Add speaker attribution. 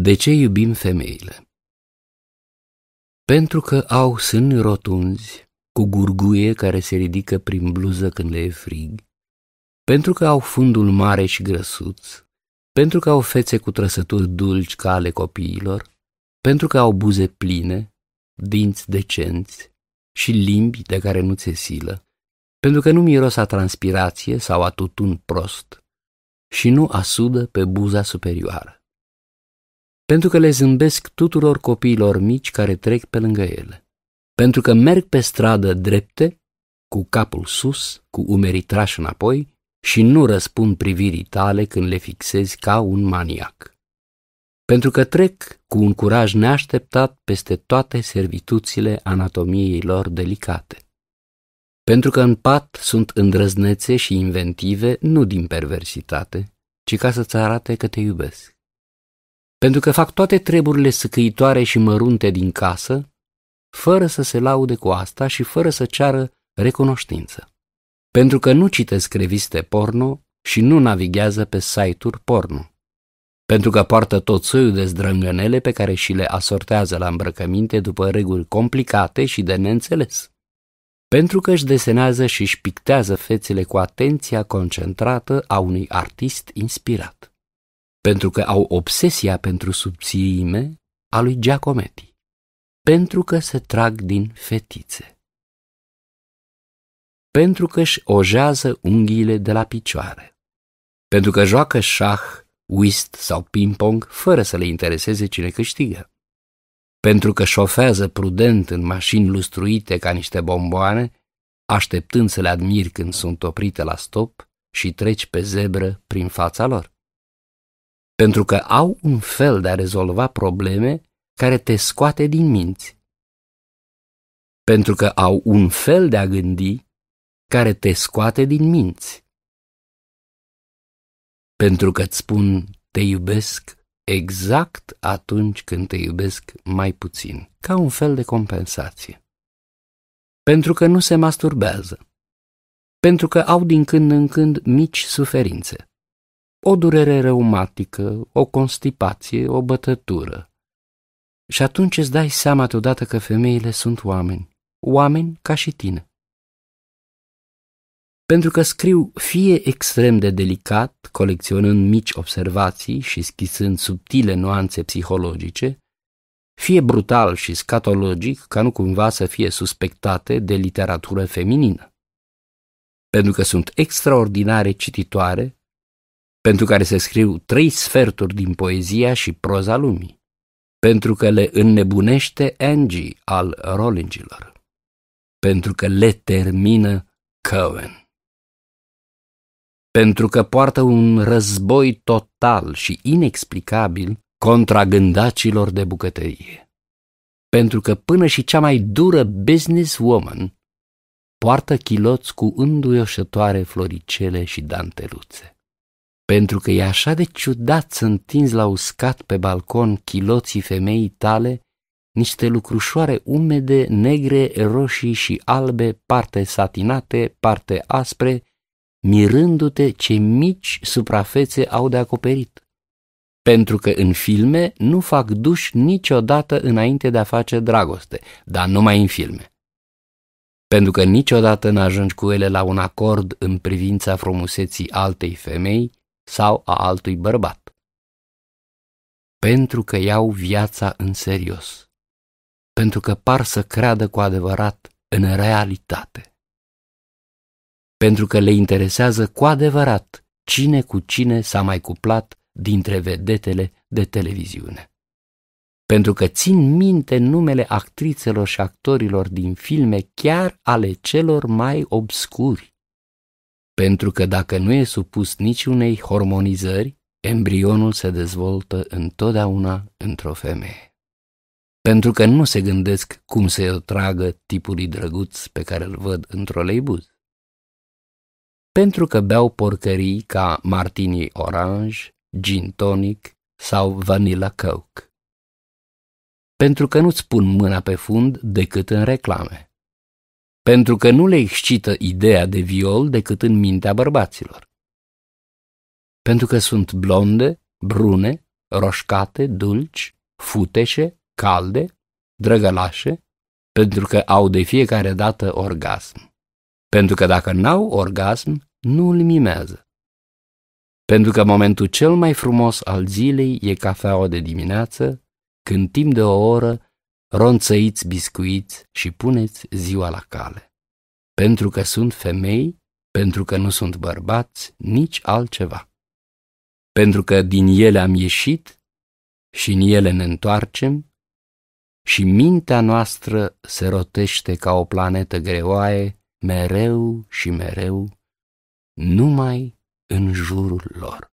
Speaker 1: De ce iubim femeile? Pentru că au sâni rotunzi, cu gurguie care se ridică prin bluză când le e frig, pentru că au fundul mare și grăsuț, pentru că au fețe cu trăsături dulci ca ale copiilor, pentru că au buze pline, dinți decenți și limbi de care nu ți silă, pentru că nu miros a transpirație sau a tutun prost și nu asudă pe buza superioară pentru că le zâmbesc tuturor copiilor mici care trec pe lângă ele, pentru că merg pe stradă drepte, cu capul sus, cu umerii trași înapoi și nu răspund privirii tale când le fixezi ca un maniac, pentru că trec cu un curaj neașteptat peste toate servituțile anatomiei lor delicate, pentru că în pat sunt îndrăznețe și inventive nu din perversitate, ci ca să-ți arate că te iubesc pentru că fac toate treburile săcăitoare și mărunte din casă, fără să se laude cu asta și fără să ceară recunoștință. Pentru că nu citesc reviste porno și nu navighează pe site-uri porno. Pentru că poartă tot soiul de zdrângănele pe care și le asortează la îmbrăcăminte după reguli complicate și de neînțeles. Pentru că își desenează și își pictează fețele cu atenția concentrată a unui artist inspirat pentru că au obsesia pentru subțime a lui Giacometti, pentru că se trag din fetițe, pentru că își ojează unghiile de la picioare, pentru că joacă șah, whist sau ping-pong fără să le intereseze cine câștigă, pentru că șofează prudent în mașini lustruite ca niște bomboane, așteptând să le admiri când sunt oprite la stop și treci pe zebră prin fața lor pentru că au un fel de a rezolva probleme care te scoate din minți. Pentru că au un fel de a gândi care te scoate din minți. Pentru că îți spun te iubesc exact atunci când te iubesc mai puțin, ca un fel de compensație. Pentru că nu se masturbează. Pentru că au din când în când mici suferințe o durere reumatică, o constipație, o bătătură. Și atunci îți dai seama deodată că femeile sunt oameni, oameni ca și tine. Pentru că scriu fie extrem de delicat, colecționând mici observații și schisând subtile nuanțe psihologice, fie brutal și scatologic ca nu cumva să fie suspectate de literatură feminină. Pentru că sunt extraordinare cititoare pentru care se scriu trei sferturi din poezia și proza lumii, pentru că le înnebunește Angie al Rollingilor, pentru că le termină Cohen pentru că poartă un război total și inexplicabil contra gândacilor de bucătărie. Pentru că până și cea mai dură businesswoman poartă chiloți cu înduioșătoare floricele și danteluțe pentru că e așa de ciudat să întinzi la uscat pe balcon chiloții femeii tale niște lucrușoare umede, negre, roșii și albe, parte satinate, parte aspre, mirându-te ce mici suprafețe au de acoperit. Pentru că în filme nu fac duș niciodată înainte de a face dragoste, dar numai în filme. Pentru că niciodată n-ajungi cu ele la un acord în privința frumuseții altei femei, sau a altui bărbat. Pentru că iau viața în serios, pentru că par să creadă cu adevărat în realitate, pentru că le interesează cu adevărat cine cu cine s-a mai cuplat dintre vedetele de televiziune. Pentru că țin minte numele actrițelor și actorilor din filme chiar ale celor mai obscuri pentru că dacă nu e supus niciunei hormonizări, embrionul se dezvoltă întotdeauna într-o femeie. Pentru că nu se gândesc cum se i tragă tipului drăguț pe care îl văd într-o leibuz. Pentru că beau porcării ca martini orange, gin tonic sau vanilla coke. Pentru că nu-ți pun mâna pe fund decât în reclame pentru că nu le excită ideea de viol decât în mintea bărbaților. Pentru că sunt blonde, brune, roșcate, dulci, futeșe, calde, drăgălașe, pentru că au de fiecare dată orgasm. Pentru că dacă n-au orgasm, nu îl mimează. Pentru că momentul cel mai frumos al zilei e cafeaua de dimineață, când timp de o oră ronțăiți biscuiți și puneți ziua la cale. Pentru că sunt femei, pentru că nu sunt bărbați, nici altceva. Pentru că din ele am ieșit și în ele ne întoarcem și mintea noastră se rotește ca o planetă greoaie mereu și mereu numai în jurul lor.